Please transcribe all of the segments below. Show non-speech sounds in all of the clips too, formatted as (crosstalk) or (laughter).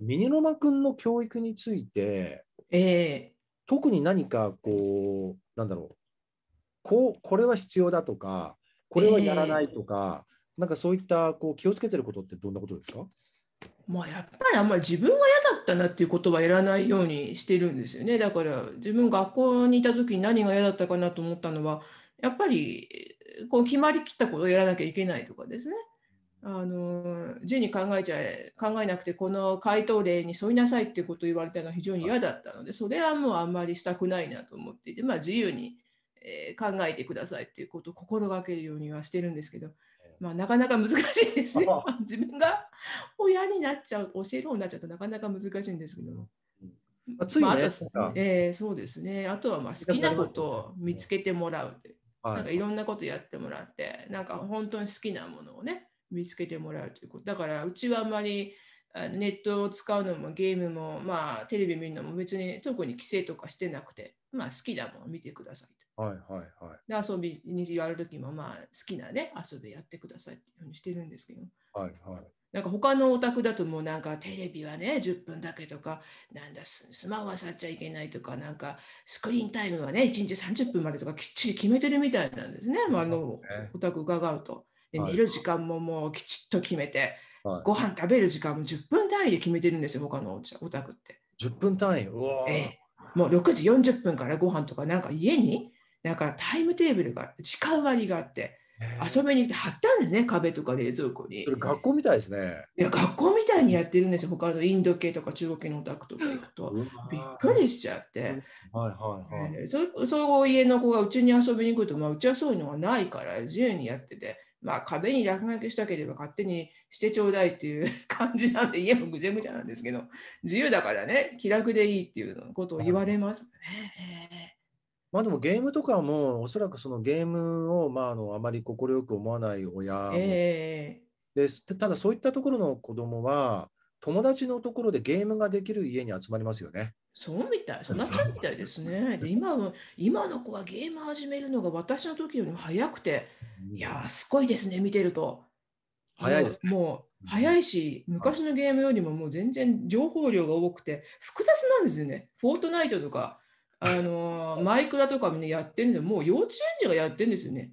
ミニロマ君の教育について、えー、特に何かこうなんだろうこうこれは必要だとかこれはやらないとか、えー、なんかそういったこう気をつけてることってどんなことですかまあ、やっぱりあんまり自分が嫌だったなっていうことはやらないようにしてるんですよねだから自分学校にいた時に何が嫌だったかなと思ったのはやっぱりこう決まりきったことをやらなきゃいけないとかですねあの自由に考えちゃえ考えなくてこの回答例に沿いなさいっていうことを言われたのは非常に嫌だったのでそれはもうあんまりしたくないなと思っていて、まあ、自由に、え考えてくださいっていうことを心がけるようにはしてるんですけど、まあ、なかなか難しいですね (laughs) 自分が親になっちゃう教える方になっちゃうとなかなか難しいんですけども。まあ、ついね、まあ、あとえー、そうですね。あとはまあ好きなことを見つけてもらう。なんかいろんなことやってもらって、なんか本当に好きなものをね、見つけてもらうということ。だからうちはあんまりネットを使うのもゲームも、まあ、テレビ見るのも別に特に規制とかしてなくて、まあ、好きだもん見てくださいと。はいはいはい、で遊びにやるときも、まあ、好きなね遊びやってくださいっていうふうにしてるんですけど。はいはいなんか他のお宅だともうなんかテレビはね10分だけとかなんだスマホは触っちゃいけないとかなんかスクリーンタイムはね1日30分までとかきっちり決めてるみたいなんですね、まあ、あのお宅伺うと。で寝る時間ももうきちっと決めて、はい、ご飯食べる時間も10分単位で決めてるんですよ、他のお宅って。10分単位うわ、えもう6時40分からご飯とか、なんか家になんかタイムテーブルが、時間割があって。遊びに行って貼ったんですね、壁とか冷蔵庫に。学校みたいですね。いや、学校みたいにやってるんですよ、他のインド系とか中国系のお宅とか行くと。びっくりしちゃって。はいはいはい。えー、そそう家の子がうちに遊びに来ると、まあ、うちはそういうのがないから、自由にやってて。まあ、壁に落書きしたければ勝手にしてちょうだいっていう (laughs) 感じなんで、家もぐちゃぐちゃなんですけど、自由だからね、気楽でいいっていうことを言われますね。まあ、でもゲームとかも、おそらくそのゲームを、まあ、あのあまり快く思わない親、えー、ですただそういったところの子供は、友達のところでゲームができる家に集まりますよね。そうみたい、そうなっちゃうみたいですね。で今の今の子はゲーム始めるのが私の時よりも早くて、いやすごいですね、見てると。早いです、ね、もう早いし、昔のゲームよりももう全然情報量が多くて、複雑なんですよね。フォートナイトとか、あのー、マイクラとかみんなやってるんで、もう幼稚園児がやってるんですよね。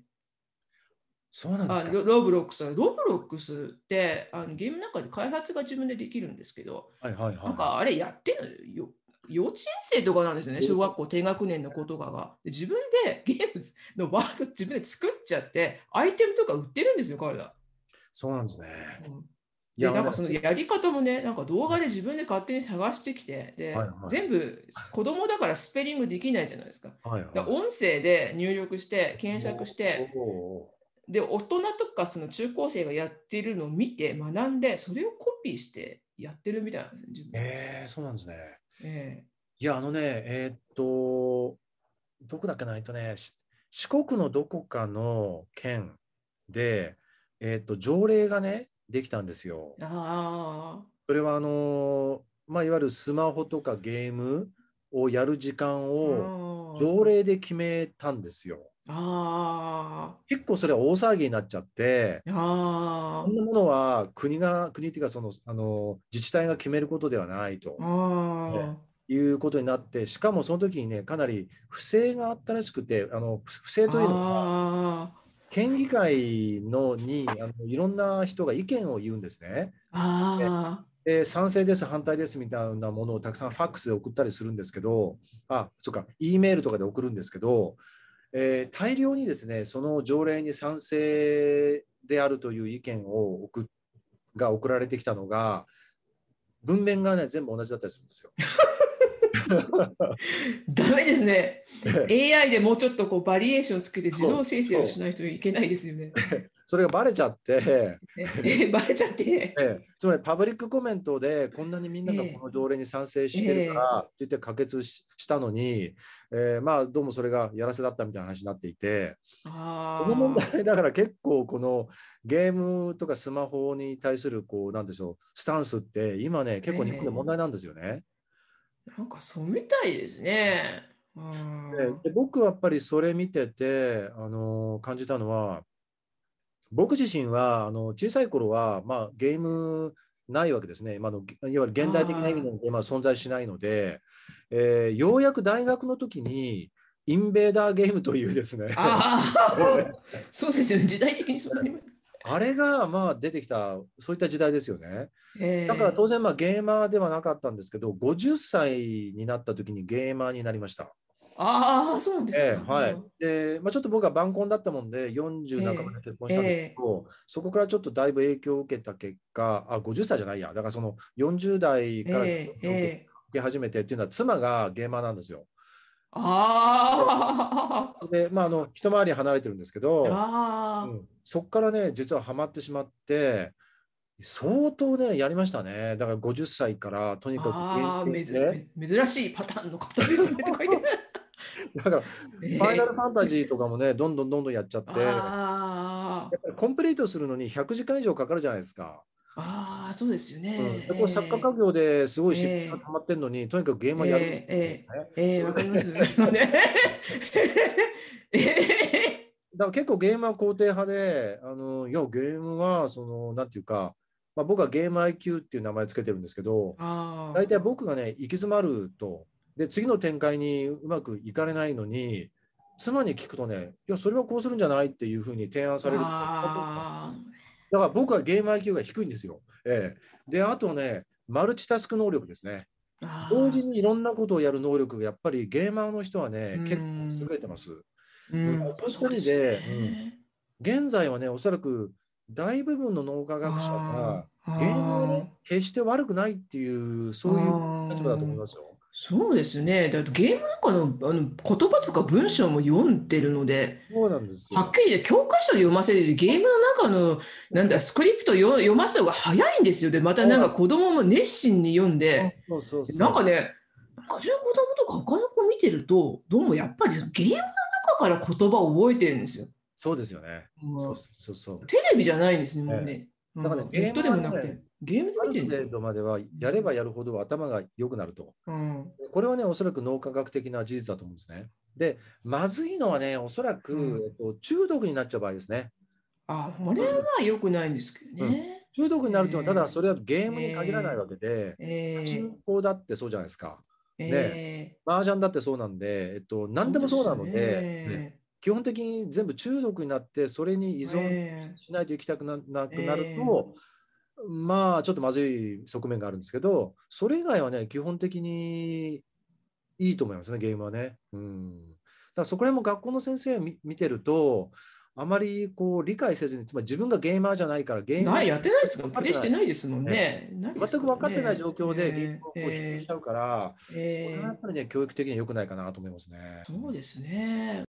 そうなんですかロブロックスロブロックスってあのゲームの中で開発が自分でできるんですけど、はいはいはい、なんかあれやってるよ幼稚園生とかなんですよね小学校低学年の子とかが自分で (laughs) ゲームのワード自分で作っちゃってアイテムとか売ってるんですよ彼らそうなんですね、うんでなんかそのやり方もね、なんか動画で自分で勝手に探してきて、で、はいはい、全部子供だからスペリングできないじゃないですか。はいはい、音声で入力して、検索して、で大人とかその中高生がやってるのを見て学んでそれをコピーしてやってるみたいなんですね自分えー、そうなんですね。えー、いやあのねえー、っとどこだっけないとね四国のどこかの県で、えー、っと条例がねできたんですよ。あそれはあの、まあ、いわゆるスマホとかゲームをやる時間を条例で決めたんですよ。あ結構それは大騒ぎになっちゃってあそんなものは国が国っていうかそのあの自治体が決めることではないと。あいうことになってしかもその時にねかなり不正があったらしくてあの不正というのは県議会のにあのいろんな人が意見を言うんですね。あで賛成です反対ですみたいなものをたくさんファックスで送ったりするんですけどあそっか E メールとかで送るんですけどえー、大量にですねその条例に賛成であるという意見を送が送られてきたのが文面がね全部同じだったりするんですよ。(laughs) ダメですね。AI でもうちょっとこうバリエーションつけて自動生成をしないといけないですよね。それがバレちゃって。バレちゃって。つまりパブリックコメントでこんなにみんながこの条例に賛成してるからって言って可決したのに、えー、まあどうもそれがやらせだったみたいな話になっていてこの問題だから結構このゲームとかスマホに対するこうなんでしょうスタンスって今ね結構日本で問題なんですよね。えーなんかそうみたいですね。で僕はやっぱりそれ見ててあの感じたのは僕自身はあの小さい頃は、まあ、ゲームないわけですね、今のいわゆる現代的な意味の今は存在しないので、えー、ようやく大学の時にインベーダーゲームというですね。(laughs) そうですよね、時代的にそうなります。あれがまあ出てきたそういった時代ですよね、えー、だから当然まあゲーマーではなかったんですけど50歳になった時にゲーマーになりました。ああ、そうなんですか、えー、はい。で、まあ、ちょっと僕は晩婚だったもんで、40んかで結婚したんですけど、えー、そこからちょっとだいぶ影響を受けた結果、あ、50歳じゃないや、だからその40代から受け始めてっていうのは、妻がゲーマーなんですよ。あで、まあ、あの一回り離れてるんですけど、うん、そこからね実はハマってしまって相当ねやりましたねだから50歳からとにかく、ね、珍しいパターンの方ですね (laughs) だから、えー、ファイナルファンタジーとかもねどんどんどんどんやっちゃってやっぱりコンプリートするのに100時間以上かかるじゃないですか。ああ、そうですよね。うん、これ作家家業ですごい失敗が溜まってるのに、えー、とにかくゲームはやる、ね。えー、えー、わ、えー、かります。(laughs) だから結構ゲームは肯定派で、あのいやゲームはそのなんていうか、まあ、僕はゲーム IQ っていう名前つけてるんですけど、大体僕がね行き詰まると、で次の展開にうまくいかれないのに、妻に聞くとね、いやそれはこうするんじゃないっていうふうに提案される。あだから僕はゲーム IQ が低いんですよ。ええ、であとねマルチタスク能力ですね。同時にいろんなことをやる能力がやっぱりゲーマーの人はね結構優れてます。うんそこで、ねうん、現在はねおそらく大部分の脳科学者がゲームは、ね、決して悪くないっていうそういう立場だと思いますよ。そうですね。だってゲームの中のあの言葉とか文章も読んでるので、そうなんですよはっきり言って教科書読ませるよりゲームの中のなんだスクリプト読読ませた方が早いんですよ。でまたなんか子供も熱心に読んで、そうそうそうなんかね、昔の子供とか他の子見てるとどうもやっぱりゲームの中から言葉を覚えてるんですよ。そうですよね。うんそうそうそうテレビじゃないんですねもうね。だから、ね、ネットでもなくて、ゲームで見てるんですよ。まではやればやるほど頭が良くなると。うん、これはね、おそらく脳科学的な事実だと思うんですね。で、まずいのはね、おそらく、うん、えっと、中毒になっちゃう場合ですね。あ、これはよくないんですけどね。うん、中毒になると、のは、ただそれはゲームに限らないわけで、えー、人口だってそうじゃないですか。えー、ね、麻雀だってそうなんで、えっと、何でもそうなので、ね基本的に全部中毒になってそれに依存しないといきたくな,、くなると、まあちょっとまずい側面があるんですけどそれ以外はね基本的にいいと思いますねゲームはね。うん、だからそこら辺も学校の先生を見てるとあまりこう理解せずに、つまり自分がゲーマーじゃないから、ゲームやってないですかプレイしてないですもんね。ね全く分かってない状況でゲームを否定しちゃうから、えーえー、それはやっぱりね、教育的に良くないかなと思いますね。そうですね。